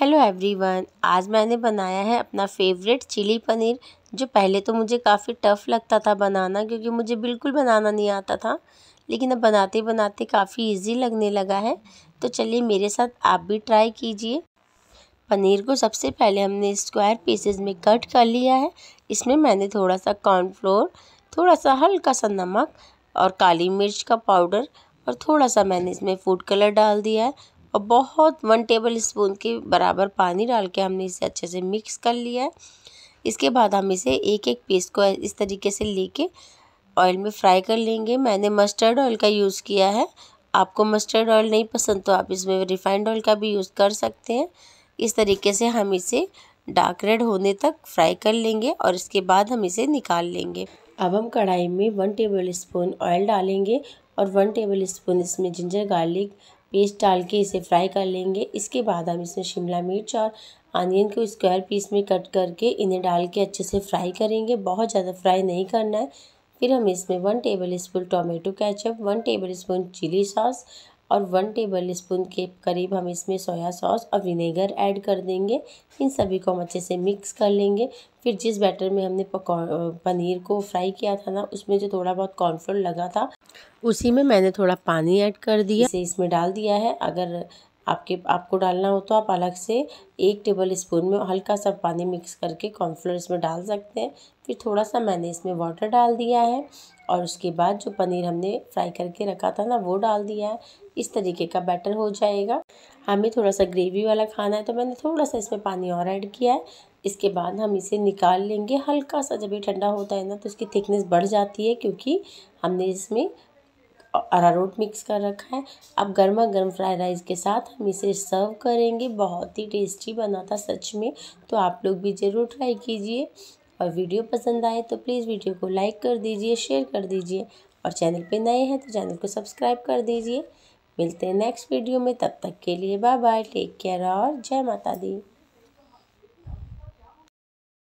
hello everyone आज मैंने बनाया है अपना फेवरेट चिली पनीर जो पहले तो मुझे काफ़ी टफ़ लगता था बनाना क्योंकि मुझे बिल्कुल बनाना नहीं आता था लेकिन अब बनाते बनाते काफ़ी इजी लगने लगा है तो चलिए मेरे साथ आप भी ट्राई कीजिए पनीर को सबसे पहले हमने स्क्वायर पीसेज में कट कर लिया है इसमें मैंने थोड़ा सा कॉर्नफ्लोर थोड़ा सा हल्का सा नमक और काली मिर्च का पाउडर और थोड़ा सा मैंने इसमें फूड कलर डाल दिया है और बहुत वन टेबल स्पून के बराबर पानी डाल के हमने इसे अच्छे से मिक्स कर लिया है इसके बाद हम इसे एक एक पीस को इस तरीके से लेके ऑयल में फ्राई कर लेंगे मैंने मस्टर्ड ऑयल का यूज़ किया है आपको मस्टर्ड ऑयल नहीं पसंद तो आप इसमें रिफाइंड ऑयल का भी यूज़ कर सकते हैं इस तरीके से हम इसे डार्क रेड होने तक फ्राई कर लेंगे और इसके बाद हम इसे निकाल लेंगे अब हम कढ़ाई में वन टेबल स्पून ऑयल डालेंगे और वन टेबल स्पून इसमें जिंजर गार्लिक पेस्ट डाल के इसे फ्राई कर लेंगे इसके बाद हम इसमें शिमला मिर्च और आनियन को स्क्वायर पीस में कट करके इन्हें डाल के अच्छे से फ्राई करेंगे बहुत ज़्यादा फ्राई नहीं करना है फिर हम इसमें one table spoon tomato ketchup one table spoon chili sauce और वन टेबल स्पून के करीब हम इसमें सोया सॉस और विनेगर ऐड कर देंगे इन सभी को हम अच्छे से मिक्स कर लेंगे फिर जिस बैटर में हमने पकौ पनीर को फ्राई किया था ना उसमें जो थोड़ा बहुत कॉर्नफ्लोर लगा था उसी में मैंने थोड़ा पानी ऐड कर दिया इसे इसमें डाल दिया है अगर आपके आपको डालना हो तो आप अलग से एक टेबल स्पून में हल्का सा पानी मिक्स करके कॉर्नफ्लोर इसमें डाल सकते हैं फिर थोड़ा सा मैंने इसमें वाटर डाल दिया है और उसके बाद जो पनीर हमने फ्राई करके रखा था ना वो डाल दिया है इस तरीके का बैटर हो जाएगा हमें थोड़ा सा ग्रेवी वाला खाना है तो मैंने थोड़ा सा इसमें पानी और ऐड किया है इसके बाद हम इसे निकाल लेंगे हल्का सा जब ये ठंडा होता है ना तो इसकी थिकनेस बढ़ जाती है क्योंकि हमने इसमें अरारोट मिक्स कर रखा है अब गर्मा गर्म फ्राइड राइस के साथ हम इसे सर्व करेंगे बहुत ही टेस्टी बना था सच में तो आप लोग भी ज़रूर ट्राई कीजिए और वीडियो पसंद आए तो प्लीज़ वीडियो को लाइक कर दीजिए शेयर कर दीजिए और चैनल पे नए हैं तो चैनल को सब्सक्राइब कर दीजिए मिलते हैं नेक्स्ट वीडियो में तब तक के लिए बाय बाय टेक केयर और जय माता दी